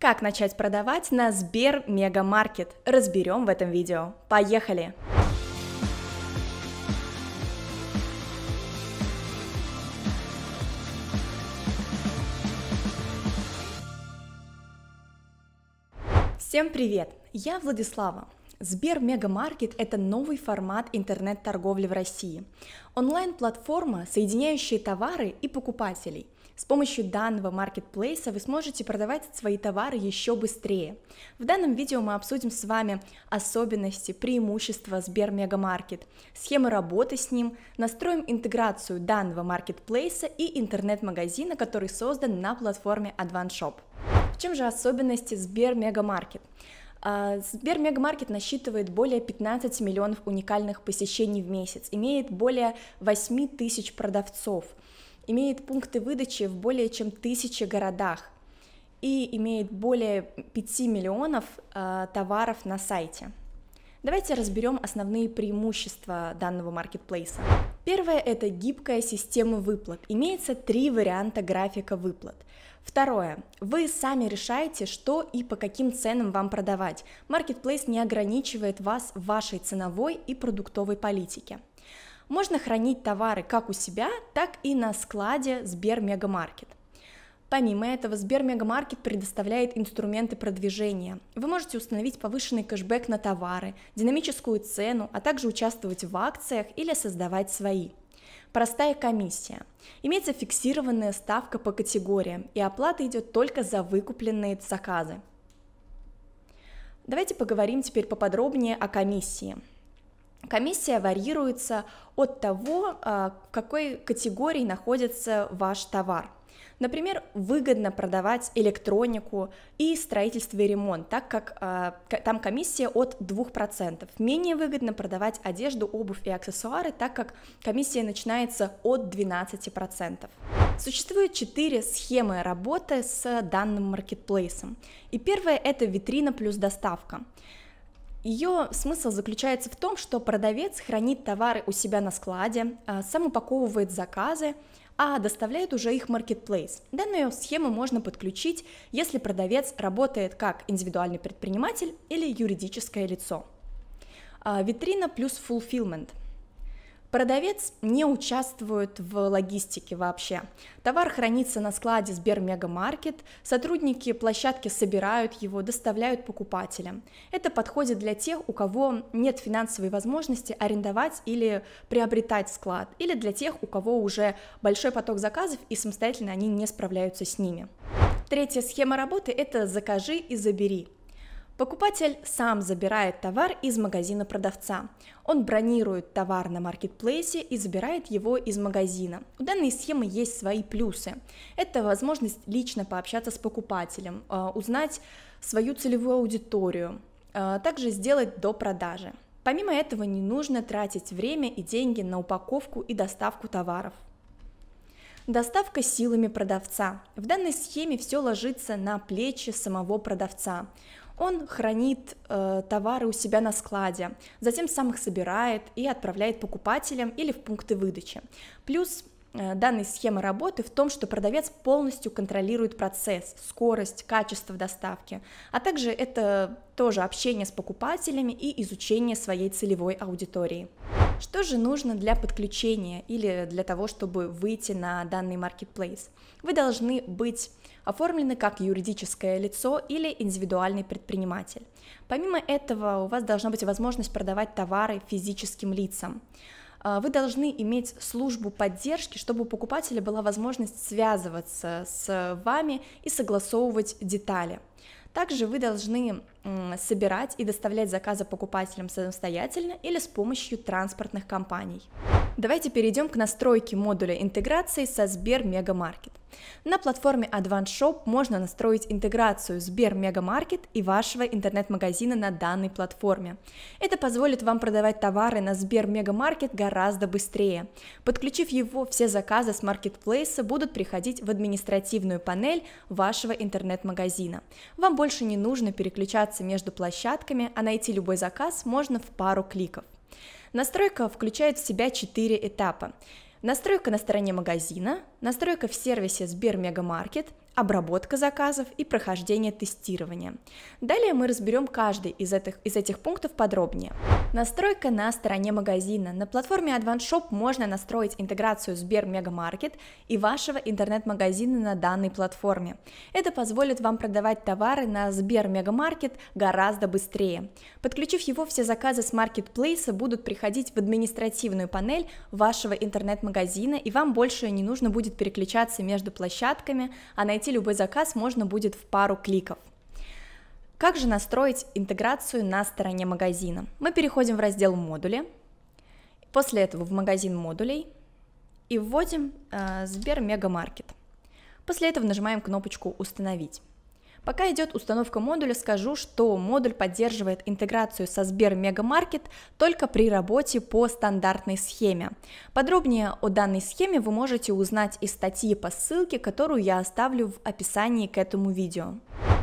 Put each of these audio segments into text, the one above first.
Как начать продавать на Сбер Мега Маркет? Разберем в этом видео. Поехали! Всем привет! Я Владислава. Сбер Мегамаркет – это новый формат интернет-торговли в России. Онлайн-платформа, соединяющая товары и покупателей. С помощью данного маркетплейса вы сможете продавать свои товары еще быстрее. В данном видео мы обсудим с вами особенности, преимущества Сбермегамаркет, схемы работы с ним, настроим интеграцию данного маркетплейса и интернет-магазина, который создан на платформе AdvanShop. В чем же особенности Сбермегамаркет? А, Сбер Мегамаркет насчитывает более 15 миллионов уникальных посещений в месяц, имеет более 8 тысяч продавцов имеет пункты выдачи в более чем тысяче городах и имеет более 5 миллионов э, товаров на сайте. Давайте разберем основные преимущества данного маркетплейса. Первое – это гибкая система выплат. Имеется три варианта графика выплат. Второе. Вы сами решаете, что и по каким ценам вам продавать. Маркетплейс не ограничивает вас в вашей ценовой и продуктовой политике можно хранить товары как у себя, так и на складе Сбер Мегамаркет. Помимо этого, Сбер Мегамаркет предоставляет инструменты продвижения. Вы можете установить повышенный кэшбэк на товары, динамическую цену, а также участвовать в акциях или создавать свои. Простая комиссия. Имеется фиксированная ставка по категориям, и оплата идет только за выкупленные заказы. Давайте поговорим теперь поподробнее о комиссии. Комиссия варьируется от того, а, в какой категории находится ваш товар. Например, выгодно продавать электронику и строительство и ремонт, так как э, там комиссия от 2%. Менее выгодно продавать одежду, обувь и аксессуары, так как комиссия начинается от 12%. Существует четыре схемы работы с данным маркетплейсом. И первая – это витрина плюс доставка. Ее смысл заключается в том, что продавец хранит товары у себя на складе, а, сам упаковывает заказы, а доставляет уже их MarketPlace. Данную схему можно подключить, если продавец работает как индивидуальный предприниматель или юридическое лицо. А, витрина плюс fulfillment – Продавец не участвует в логистике вообще. Товар хранится на складе Сбермегамаркет, сотрудники площадки собирают его, доставляют покупателям. Это подходит для тех, у кого нет финансовой возможности арендовать или приобретать склад, или для тех, у кого уже большой поток заказов и самостоятельно они не справляются с ними. Третья схема работы – это «закажи и забери». Покупатель сам забирает товар из магазина продавца. Он бронирует товар на маркетплейсе и забирает его из магазина. У данной схемы есть свои плюсы. Это возможность лично пообщаться с покупателем, а, узнать свою целевую аудиторию, а, также сделать до продажи. Помимо этого не нужно тратить время и деньги на упаковку и доставку товаров. Доставка силами продавца. В данной схеме все ложится на плечи самого продавца. Он хранит э, товары у себя на складе, затем сам их собирает и отправляет покупателям или в пункты выдачи. Плюс э, данной схемы работы в том, что продавец полностью контролирует процесс, скорость, качество доставки, а также это тоже общение с покупателями и изучение своей целевой аудитории. Что же нужно для подключения или для того, чтобы выйти на данный маркетплейс? Вы должны быть оформлены как юридическое лицо или индивидуальный предприниматель. Помимо этого у вас должна быть возможность продавать товары физическим лицам а, вы должны иметь службу поддержки, чтобы у покупателя была возможность связываться с вами и согласовывать детали. Также вы должны собирать и доставлять заказы покупателям самостоятельно или с помощью транспортных компаний. Давайте перейдем к настройке модуля интеграции со Сбер Мегамаркет. На платформе Advanced Shop можно настроить интеграцию Сбер Мегамаркет и вашего интернет-магазина на данной платформе. Это позволит вам продавать товары на Сбер Мегамаркет гораздо быстрее. Подключив его, все заказы с маркетплейса будут приходить в административную панель вашего интернет-магазина. Вам больше не нужно переключаться между площадками, а найти любой заказ можно в пару кликов. Настройка включает в себя четыре этапа настройка на стороне магазина, настройка в сервисе СберМегамаркет обработка заказов и прохождение тестирования. Далее мы разберем каждый из этих, из этих пунктов подробнее. Настройка на стороне магазина. На платформе AdvanceShop можно настроить интеграцию Сбер Мегамаркет и вашего интернет-магазина на данной платформе. Это позволит вам продавать товары на Сбер Мегамаркет гораздо быстрее. Подключив его, все заказы с маркетплейса будут приходить в административную панель вашего интернет-магазина, и вам больше не нужно будет переключаться между площадками, а найти найти любой заказ можно будет в пару кликов. Как же настроить интеграцию на стороне магазина? Мы переходим в раздел «Модули», после этого в магазин модулей и вводим э, Сбер Мегамаркет. После этого нажимаем кнопочку «Установить». Пока идет установка модуля, скажу, что модуль поддерживает интеграцию со Сбер Мегамаркет только при работе по стандартной схеме. Подробнее о данной схеме вы можете узнать из статьи по ссылке, которую я оставлю в описании к этому видео.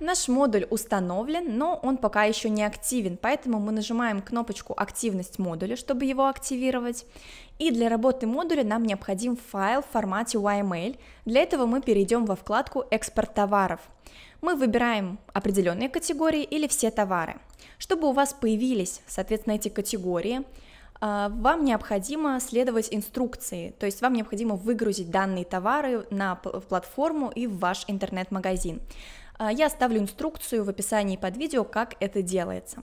Наш модуль установлен, но он пока еще не активен, поэтому мы нажимаем кнопочку «Активность модуля», чтобы его активировать. И для работы модуля нам необходим файл в формате YML. Для этого мы перейдем во вкладку «Экспорт товаров» мы выбираем определенные категории или все товары. Чтобы у вас появились, соответственно, эти категории, а, вам необходимо следовать инструкции, то есть вам необходимо выгрузить данные товары на платформу и в ваш интернет-магазин. А, я оставлю инструкцию в описании под видео, как это делается.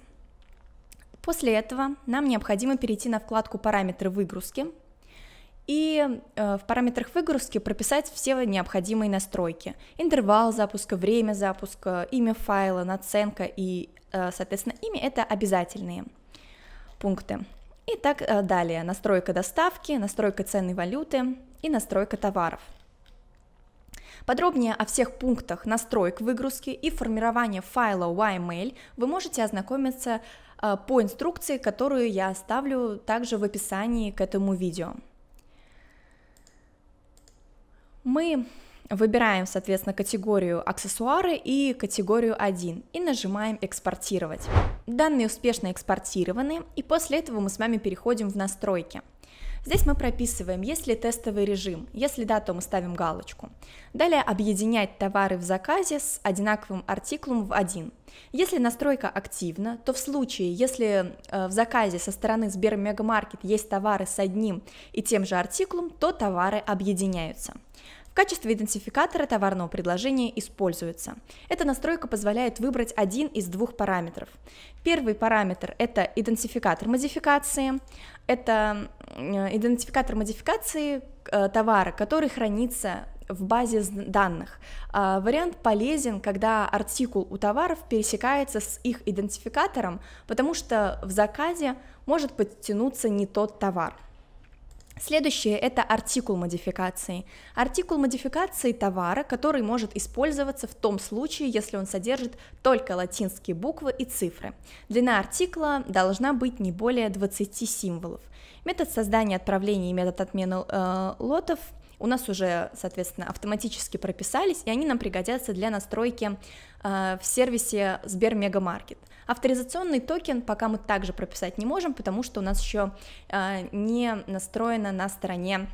После этого нам необходимо перейти на вкладку «Параметры выгрузки», и э, в параметрах выгрузки прописать все необходимые настройки. Интервал запуска, время запуска, имя файла, наценка и, э, соответственно, имя — это обязательные пункты. И так э, далее. Настройка доставки, настройка цены валюты и настройка товаров. Подробнее о всех пунктах настроек выгрузки и формирования файла YML вы можете ознакомиться по инструкции, которую я оставлю также в описании к этому видео. Мы выбираем, соответственно, категорию «Аксессуары» и категорию 1 и нажимаем «Экспортировать». Данные успешно экспортированы, и после этого мы с вами переходим в настройки. Здесь мы прописываем, если тестовый режим, если да, то мы ставим галочку. Далее объединять товары в заказе с одинаковым артиклом в один. Если настройка активна, то в случае, если э, в заказе со стороны Сбермегамаркет есть товары с одним и тем же артиклом, то товары объединяются качестве идентификатора товарного предложения используется. Эта настройка позволяет выбрать один из двух параметров. Первый параметр – это идентификатор модификации. Это э, идентификатор модификации э, товара, который хранится в базе данных. А вариант полезен, когда артикул у товаров пересекается с их идентификатором, потому что в заказе может подтянуться не тот товар. Следующее – это артикул модификации. Артикул модификации – товара, который может использоваться в том случае, если он содержит только латинские буквы и цифры. Длина артикла должна быть не более 20 символов. Метод создания, отправления и метод отмены э, лотов у нас уже, соответственно, автоматически прописались, и они нам пригодятся для настройки э, в сервисе Сбер Мегамаркет. Авторизационный токен пока мы также прописать не можем, потому что у нас еще э, не настроено на стороне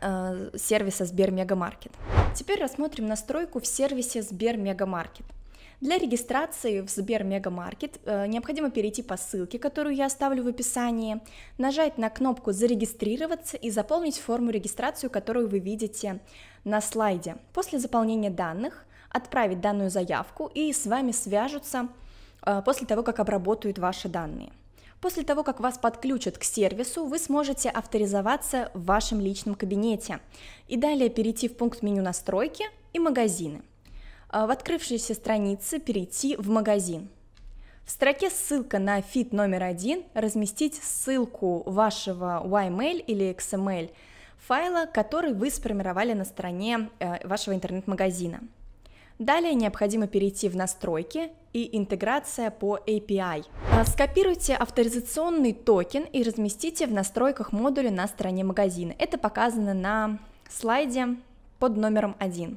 э, сервиса Сбер Мегамаркет. Теперь рассмотрим настройку в сервисе Сбер Мегамаркет. Для регистрации в Сбер Мегамаркет э, необходимо перейти по ссылке, которую я оставлю в описании, нажать на кнопку «Зарегистрироваться» и заполнить форму регистрации, которую вы видите на слайде. После заполнения данных отправить данную заявку и с вами свяжутся э, после того, как обработают ваши данные. После того, как вас подключат к сервису, вы сможете авторизоваться в вашем личном кабинете и далее перейти в пункт меню «Настройки» и «Магазины». Э, в открывшейся странице перейти в магазин. В строке «Ссылка на фит номер один» разместить ссылку вашего YML или XML файла, который вы сформировали на стороне э, вашего интернет-магазина. Далее необходимо перейти в настройки и интеграция по API. Э, скопируйте авторизационный токен и разместите в настройках модуля на стороне магазина. Это показано на слайде под номером 1.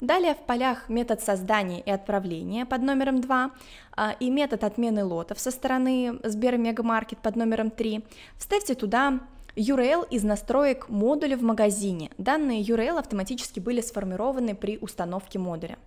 Далее в полях метод создания и отправления под номером 2 а, и метод отмены лотов со стороны Сбермегамаркет под номером 3 вставьте туда URL из настроек модуля в магазине. Данные URL автоматически были сформированы при установке модуля.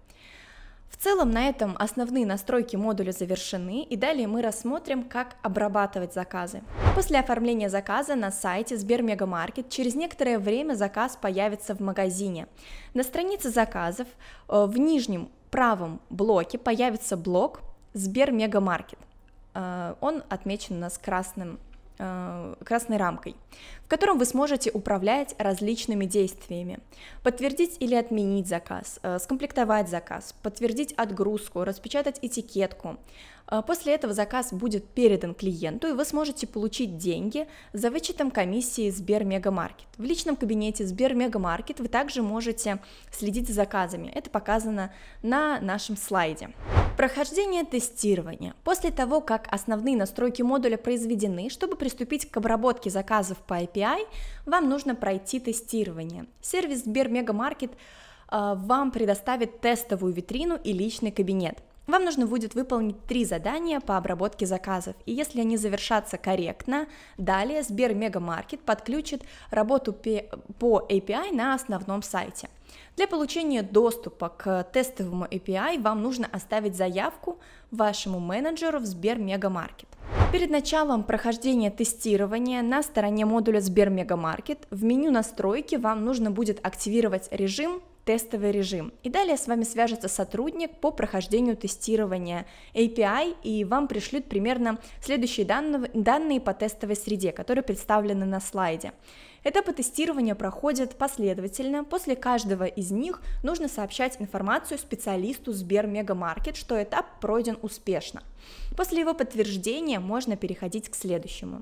В целом на этом основные настройки модуля завершены, и далее мы рассмотрим, как обрабатывать заказы. После оформления заказа на сайте Сбермегамаркет через некоторое время заказ появится в магазине. На странице заказов э, в нижнем правом блоке появится блок Сбермегамаркет. Э, он отмечен у нас красным э, красной рамкой в котором вы сможете управлять различными действиями. Подтвердить или отменить заказ, э, скомплектовать заказ, подтвердить отгрузку, распечатать этикетку. Э, после этого заказ будет передан клиенту, и вы сможете получить деньги за вычетом комиссии Сбермегамаркет. В личном кабинете Сбермегамаркет вы также можете следить за заказами. Это показано на нашем слайде. Прохождение тестирования. После того, как основные настройки модуля произведены, чтобы приступить к обработке заказов по IP API, вам нужно пройти тестирование. Сервис Сбер Сбермегамаркет э, вам предоставит тестовую витрину и личный кабинет. Вам нужно будет выполнить три задания по обработке заказов, и если они завершатся корректно, далее Сбер Мегамаркет подключит работу по API на основном сайте. Для получения доступа к тестовому API вам нужно оставить заявку вашему менеджеру в Сбер Мегамаркет. Перед началом прохождения тестирования на стороне модуля Сбермегамаркет в меню настройки вам нужно будет активировать режим тестовый режим. И далее с вами свяжется сотрудник по прохождению тестирования API, и вам пришлют примерно следующие данные, данные по тестовой среде, которые представлены на слайде. Это по тестированию проходит последовательно. После каждого из них нужно сообщать информацию специалисту Сбер Мегамаркет, что этап пройден успешно. После его подтверждения можно переходить к следующему.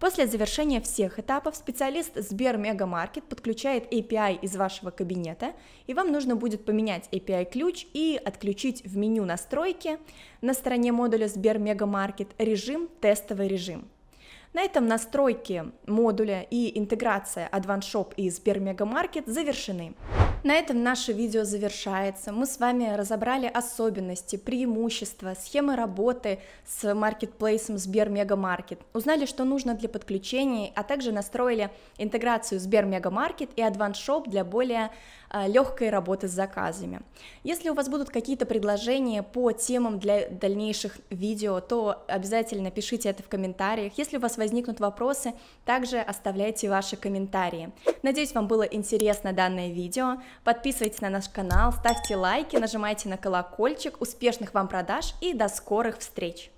После завершения всех этапов специалист Сбер Мегамаркет подключает API из вашего кабинета, и вам нужно будет поменять API-ключ и отключить в меню настройки на стороне модуля Сбер Мегамаркет режим «Тестовый режим». На этом настройки модуля и интеграция AdvanceShop и Сбер Мегамаркет завершены. На этом наше видео завершается. Мы с вами разобрали особенности, преимущества, схемы работы с маркетплейсом Сбер Мегамаркет. Узнали, что нужно для подключения, а также настроили интеграцию Сбер Мегамаркет и AdvanceShop для более а, легкой работы с заказами. Если у вас будут какие-то предложения по темам для дальнейших видео, то обязательно пишите это в комментариях. Если у вас возникнут вопросы, также оставляйте ваши комментарии. Надеюсь, вам было интересно данное видео. Подписывайтесь на наш канал, ставьте лайки, нажимайте на колокольчик. Успешных вам продаж и до скорых встреч!